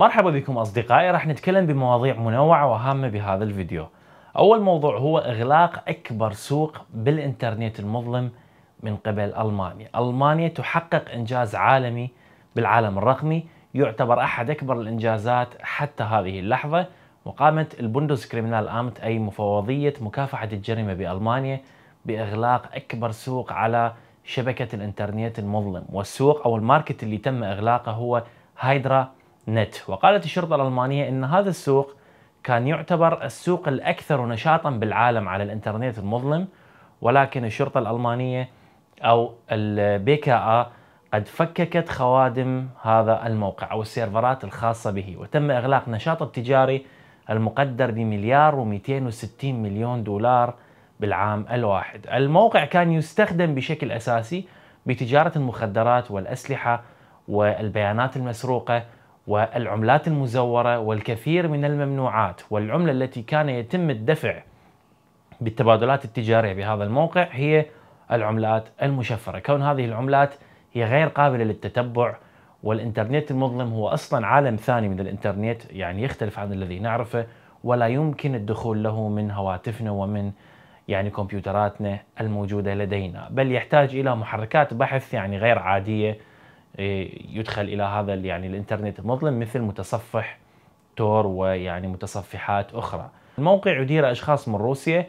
مرحبا بكم أصدقائي راح نتكلم بمواضيع منوعة وهامة بهذا الفيديو أول موضوع هو إغلاق أكبر سوق بالإنترنت المظلم من قبل ألمانيا ألمانيا تحقق إنجاز عالمي بالعالم الرقمي يعتبر أحد أكبر الإنجازات حتى هذه اللحظة وقامت البندوس كريمنال آمت أي مفوضية مكافحة الجريمة بألمانيا بإغلاق أكبر سوق على شبكة الإنترنت المظلم والسوق أو الماركت اللي تم إغلاقه هو هايدرا نت وقالت الشرطة الألمانية أن هذا السوق كان يعتبر السوق الأكثر نشاطا بالعالم على الإنترنت المظلم ولكن الشرطة الألمانية أو البي قد فككت خوادم هذا الموقع أو السيرفرات الخاصة به وتم إغلاق نشاطه التجاري المقدر بمليار و260 مليون دولار بالعام الواحد الموقع كان يستخدم بشكل أساسي بتجارة المخدرات والأسلحة والبيانات المسروقة والعملات المزورة والكثير من الممنوعات والعملة التي كان يتم الدفع بالتبادلات التجارية بهذا الموقع هي العملات المشفرة كون هذه العملات هي غير قابلة للتتبع والإنترنت المظلم هو أصلا عالم ثاني من الإنترنت يعني يختلف عن الذي نعرفه ولا يمكن الدخول له من هواتفنا ومن يعني كمبيوتراتنا الموجودة لدينا بل يحتاج إلى محركات بحث يعني غير عادية إيه، يدخل الى هذا يعني الانترنت المظلم مثل متصفح تور ويعني متصفحات اخرى. الموقع يدير اشخاص من روسيا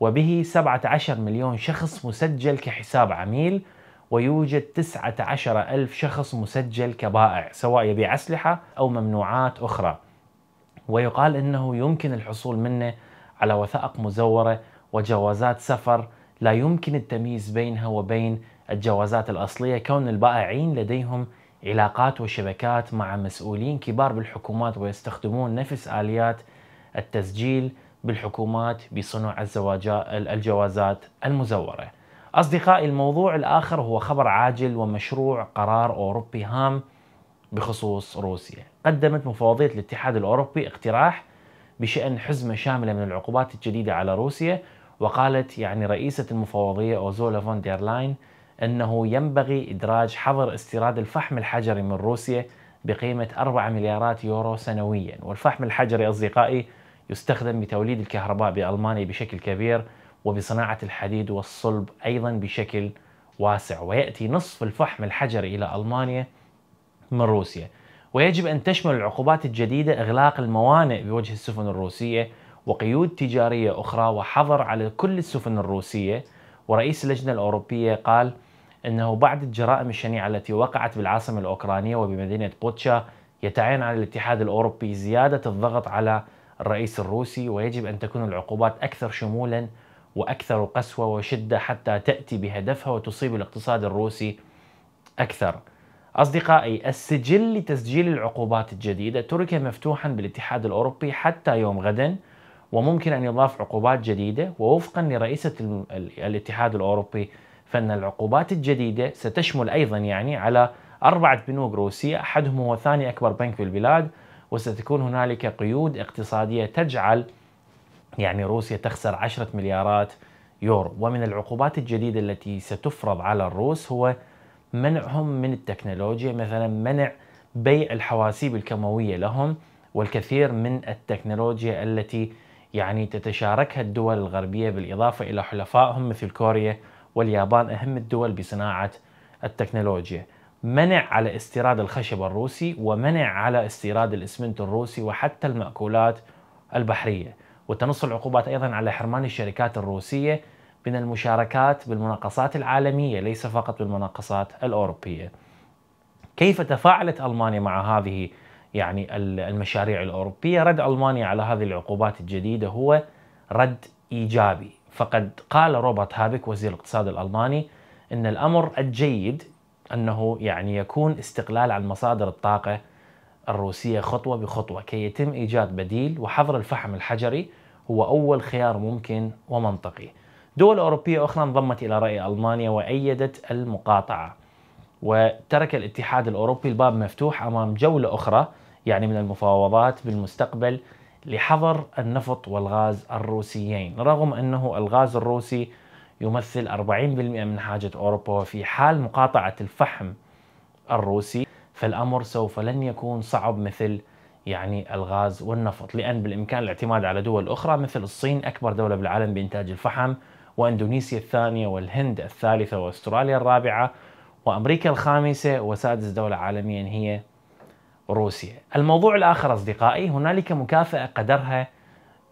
وبه 17 مليون شخص مسجل كحساب عميل ويوجد 19 ألف شخص مسجل كبائع سواء يبيع أسلحة أو ممنوعات أخرى ويقال أنه يمكن الحصول منه على وثائق مزورة وجوازات سفر لا يمكن التمييز بينها وبين الجوازات الأصلية كون البائعين لديهم علاقات وشبكات مع مسؤولين كبار بالحكومات ويستخدمون نفس آليات التسجيل بالحكومات بصنع الجوازات المزورة أصدقائي الموضوع الآخر هو خبر عاجل ومشروع قرار أوروبي هام بخصوص روسيا قدمت مفوضية الاتحاد الأوروبي اقتراح بشأن حزمة شاملة من العقوبات الجديدة على روسيا وقالت يعني رئيسة المفوضية أوزولا فون دير لاين أنه ينبغي إدراج حظر استيراد الفحم الحجري من روسيا بقيمة 4 مليارات يورو سنويا والفحم الحجري أصدقائي يستخدم بتوليد الكهرباء بألمانيا بشكل كبير وبصناعة الحديد والصلب أيضا بشكل واسع ويأتي نصف الفحم الحجري إلى ألمانيا من روسيا ويجب أن تشمل العقوبات الجديدة إغلاق الموانئ بوجه السفن الروسية وقيود تجارية أخرى وحظر على كل السفن الروسية ورئيس اللجنة الأوروبية قال أنه بعد الجرائم الشنيعة التي وقعت بالعاصمة الأوكرانية وبمدينة بوتشا يتعين على الاتحاد الأوروبي زيادة الضغط على الرئيس الروسي ويجب أن تكون العقوبات أكثر شمولا وأكثر قسوة وشدة حتى تأتي بهدفها وتصيب الاقتصاد الروسي أكثر أصدقائي السجل لتسجيل العقوبات الجديدة ترك مفتوحا بالاتحاد الأوروبي حتى يوم غد وممكن أن يضاف عقوبات جديدة ووفقا لرئيسة الاتحاد الأوروبي فإن العقوبات الجديدة ستشمل أيضا يعني على أربعة بنوك روسية أحدهم هو ثاني أكبر بنك في البلاد وستكون هنالك قيود اقتصادية تجعل يعني روسيا تخسر 10 مليارات يورو ومن العقوبات الجديدة التي ستفرض على الروس هو منعهم من التكنولوجيا مثلا منع بيع الحواسيب الكموية لهم والكثير من التكنولوجيا التي يعني تتشاركها الدول الغربية بالإضافة إلى حلفائهم مثل كوريا واليابان أهم الدول بصناعة التكنولوجيا منع على استيراد الخشب الروسي ومنع على استيراد الاسمنت الروسي وحتى المأكولات البحرية وتنص العقوبات أيضا على حرمان الشركات الروسية من المشاركات بالمناقصات العالمية ليس فقط بالمناقصات الأوروبية كيف تفاعلت ألمانيا مع هذه يعني المشاريع الأوروبية رد ألمانيا على هذه العقوبات الجديدة هو رد إيجابي فقد قال روبرت هابك وزير الاقتصاد الألماني أن الأمر الجيد أنه يعني يكون استقلال عن مصادر الطاقة الروسية خطوة بخطوة كي يتم إيجاد بديل وحظر الفحم الحجري هو أول خيار ممكن ومنطقي دول أوروبية أخرى انضمت إلى رأي ألمانيا وأيدت المقاطعة وترك الاتحاد الأوروبي الباب مفتوح أمام جولة أخرى يعني من المفاوضات بالمستقبل لحظر النفط والغاز الروسيين رغم أنه الغاز الروسي يمثل 40% من حاجة أوروبا وفي حال مقاطعة الفحم الروسي فالأمر سوف لن يكون صعب مثل يعني الغاز والنفط لأن بالإمكان الاعتماد على دول أخرى مثل الصين أكبر دولة بالعالم بإنتاج الفحم وإندونيسيا الثانية والهند الثالثة وأستراليا الرابعة وأمريكا الخامسة وسادس دولة عالميا هي روسيا الموضوع الآخر أصدقائي هنالك مكافأة قدرها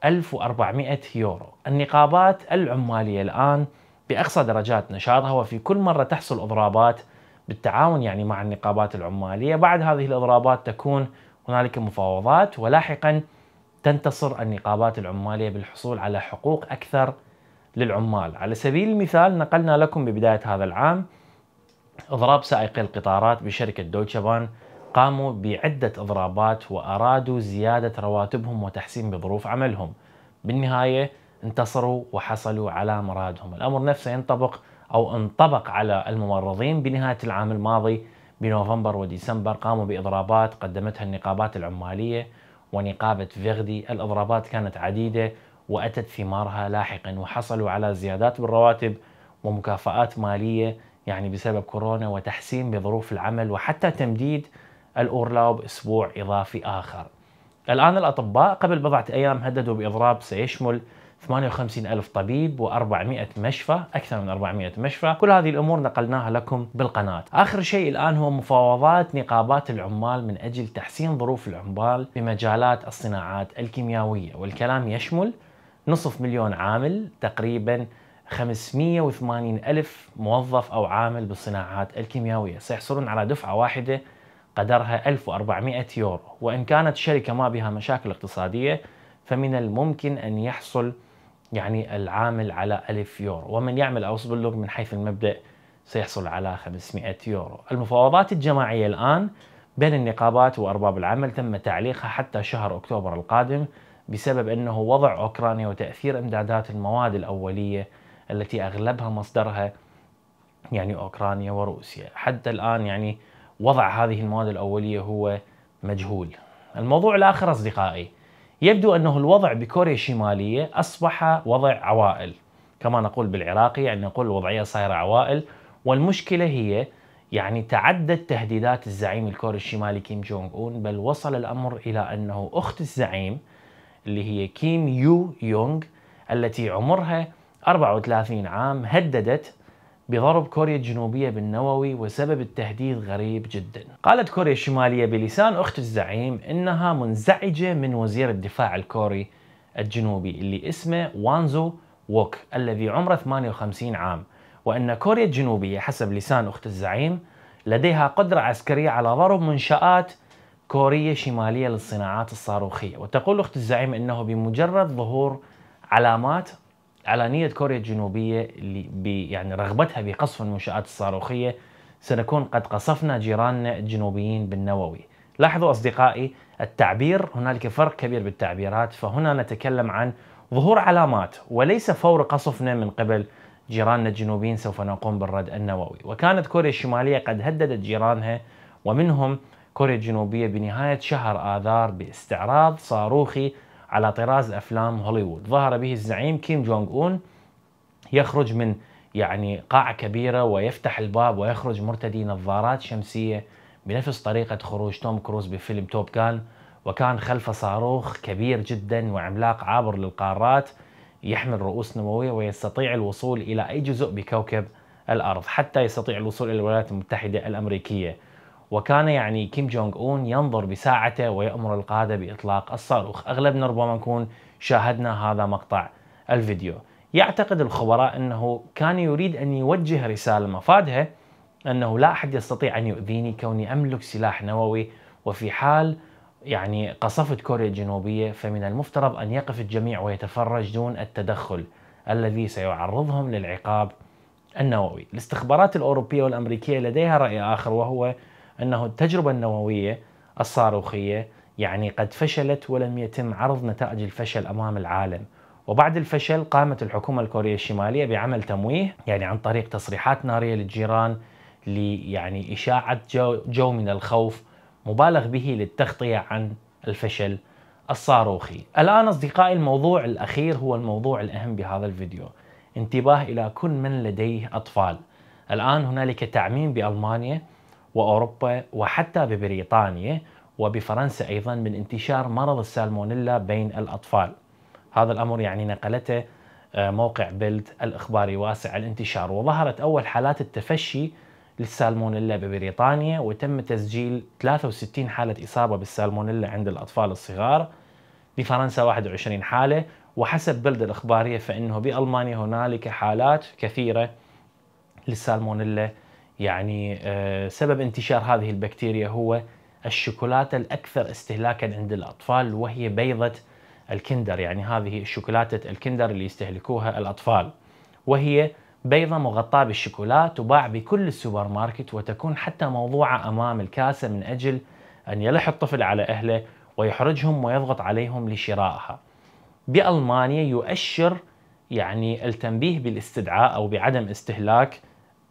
1400 يورو النقابات العمالية الآن بأقصى درجات نشاطها وفي كل مرة تحصل إضرابات بالتعاون يعني مع النقابات العمالية بعد هذه الإضرابات تكون هنالك مفاوضات ولاحقا تنتصر النقابات العمالية بالحصول على حقوق أكثر للعمال على سبيل المثال نقلنا لكم ببداية هذا العام إضراب سائقي القطارات بشركة دويتشبان قاموا بعدة إضرابات وأرادوا زيادة رواتبهم وتحسين بظروف عملهم بالنهاية انتصروا وحصلوا على مرادهم الأمر نفسه ينطبق أو انطبق على الممرضين بنهاية العام الماضي بنوفمبر وديسمبر قاموا بإضرابات قدمتها النقابات العمالية ونقابة فيغدي الإضرابات كانت عديدة وأتت ثمارها لاحقا وحصلوا على زيادات بالرواتب ومكافآت مالية يعني بسبب كورونا وتحسين بظروف العمل وحتى تمديد الأورلاو بأسبوع إضافي آخر الآن الأطباء قبل بضعة أيام هددوا بإضراب سيشمل 58 ألف طبيب و400 مشفى أكثر من 400 مشفى كل هذه الأمور نقلناها لكم بالقناة آخر شيء الآن هو مفاوضات نقابات العمال من أجل تحسين ظروف العمال بمجالات الصناعات الكيميائية والكلام يشمل نصف مليون عامل تقريبا 580 ألف موظف أو عامل بالصناعات الكيميائية سيحصلون على دفعة واحدة قدرها 1400 يورو وإن كانت شركة ما بها مشاكل اقتصادية فمن الممكن أن يحصل يعني العامل على 1000 يورو ومن يعمل أوس بلوغ من حيث المبدأ سيحصل على 500 يورو المفاوضات الجماعية الآن بين النقابات وأرباب العمل تم تعليقها حتى شهر أكتوبر القادم بسبب أنه وضع أوكرانيا وتأثير إمدادات المواد الأولية التي أغلبها مصدرها يعني أوكرانيا وروسيا حتى الآن يعني وضع هذه المواد الاوليه هو مجهول. الموضوع الاخر اصدقائي يبدو انه الوضع بكوريا الشماليه اصبح وضع عوائل كما نقول بالعراقي يعني نقول الوضعيه صايره عوائل والمشكله هي يعني تعدت تهديدات الزعيم الكوري الشمالي كيم جونغ اون بل وصل الامر الى انه اخت الزعيم اللي هي كيم يو يونغ التي عمرها 34 عام هددت بضرب كوريا الجنوبية بالنووي وسبب التهديد غريب جدا قالت كوريا الشمالية بلسان أخت الزعيم إنها منزعجة من وزير الدفاع الكوري الجنوبي اللي اسمه وانزو ووك الذي عمره 58 عام وأن كوريا الجنوبية حسب لسان أخت الزعيم لديها قدرة عسكرية على ضرب منشآت كورية شمالية للصناعات الصاروخية وتقول أخت الزعيم أنه بمجرد ظهور علامات علانية كوريا الجنوبية يعني رغبتها بقصف المنشآت الصاروخية سنكون قد قصفنا جيراننا الجنوبيين بالنووي لاحظوا أصدقائي التعبير هنالك فرق كبير بالتعبيرات فهنا نتكلم عن ظهور علامات وليس فور قصفنا من قبل جيراننا الجنوبيين سوف نقوم بالرد النووي وكانت كوريا الشمالية قد هددت جيرانها ومنهم كوريا الجنوبية بنهاية شهر آذار باستعراض صاروخي على طراز أفلام هوليوود ظهر به الزعيم كيم جونغ أون يخرج من يعني قاعة كبيرة ويفتح الباب ويخرج مرتدي نظارات شمسية بنفس طريقة خروج توم كروز بفيلم توب كان وكان خلفه صاروخ كبير جدا وعملاق عابر للقارات يحمل رؤوس نووية ويستطيع الوصول إلى أي جزء بكوكب الأرض حتى يستطيع الوصول إلى الولايات المتحدة الأمريكية وكان يعني كيم جونغ اون ينظر بساعته ويأمر القادة بإطلاق الصاروخ أغلبنا ربما نكون شاهدنا هذا مقطع الفيديو يعتقد الخبراء أنه كان يريد أن يوجه رسالة مفادها أنه لا أحد يستطيع أن يؤذيني كوني أملك سلاح نووي وفي حال يعني قصفت كوريا الجنوبية فمن المفترض أن يقف الجميع ويتفرج دون التدخل الذي سيعرضهم للعقاب النووي الاستخبارات الأوروبية والأمريكية لديها رأي آخر وهو انه التجربه النوويه الصاروخيه يعني قد فشلت ولم يتم عرض نتائج الفشل امام العالم وبعد الفشل قامت الحكومه الكوريه الشماليه بعمل تمويه يعني عن طريق تصريحات ناريه للجيران لي يعني اشاعه جو, جو من الخوف مبالغ به للتغطيه عن الفشل الصاروخي. الان اصدقائي الموضوع الاخير هو الموضوع الاهم بهذا الفيديو. انتباه الى كل من لديه اطفال. الان هنالك تعميم بالمانيا وأوروبا وحتى ببريطانيا وبفرنسا أيضا من انتشار مرض السالمونيلا بين الأطفال هذا الأمر يعني نقلته آه، موقع بيلد الإخباري واسع الانتشار وظهرت أول حالات التفشي للسالمونيلا ببريطانيا وتم تسجيل 63 حالة إصابة بالسالمونيلا عند الأطفال الصغار بفرنسا 21 حالة وحسب بلد الإخبارية فإنه بألمانيا هنالك حالات كثيرة للسالمونيلا يعني آه، سبب انتشار هذه البكتيريا هو الشوكولاتة الأكثر استهلاكا عند الأطفال وهي بيضة الكندر يعني هذه شوكولاتة الكندر اللي يستهلكوها الأطفال وهي بيضة مغطاة بالشوكولات تباع بكل السوبر ماركت وتكون حتى موضوعة أمام الكاسة من أجل أن يلح الطفل على أهله ويحرجهم ويضغط عليهم لشرائها بألمانيا يؤشر يعني التنبيه بالاستدعاء أو بعدم استهلاك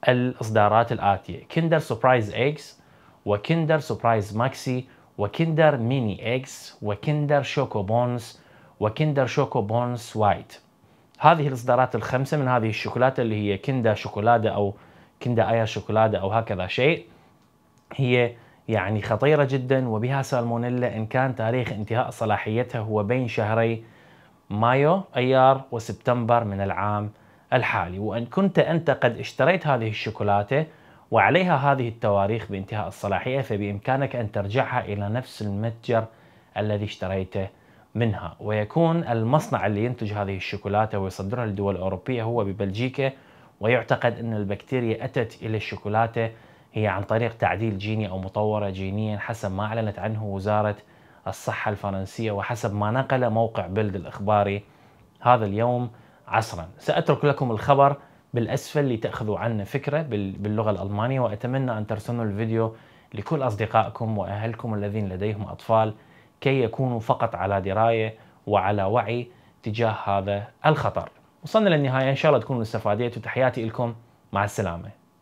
الإصدارات الآتية كندر سبرايز إيجز وكندر سبرايز ماكسي وكندر ميني إيجز وكندر شوكو بونز وكندر شوكو بونز وايت هذه الإصدارات الخمسة من هذه الشوكولاتة اللي هي كندا شوكولادة أو كندا آيا شوكولادة أو هكذا شيء هي يعني خطيرة جدا وبها سالمونيلا إن كان تاريخ انتهاء صلاحيتها هو بين شهري مايو أيار وسبتمبر من العام الحالي وان كنت انت قد اشتريت هذه الشوكولاته وعليها هذه التواريخ بانتهاء الصلاحيه فبامكانك ان ترجعها الى نفس المتجر الذي اشتريته منها ويكون المصنع اللي ينتج هذه الشوكولاته ويصدرها للدول الاوروبيه هو ببلجيكا ويعتقد ان البكتيريا اتت الى الشوكولاته هي عن طريق تعديل جيني او مطوره جينيا حسب ما اعلنت عنه وزاره الصحه الفرنسيه وحسب ما نقل موقع بلد الاخباري هذا اليوم عصرا سأترك لكم الخبر بالأسفل لتأخذوا عنه فكرة باللغة الألمانية وأتمنى أن ترسلوا الفيديو لكل أصدقائكم وأهلكم الذين لديهم أطفال كي يكونوا فقط على دراية وعلى وعي تجاه هذا الخطر وصلنا للنهاية إن شاء الله تكونوا استفاديتوا تحياتي لكم مع السلامة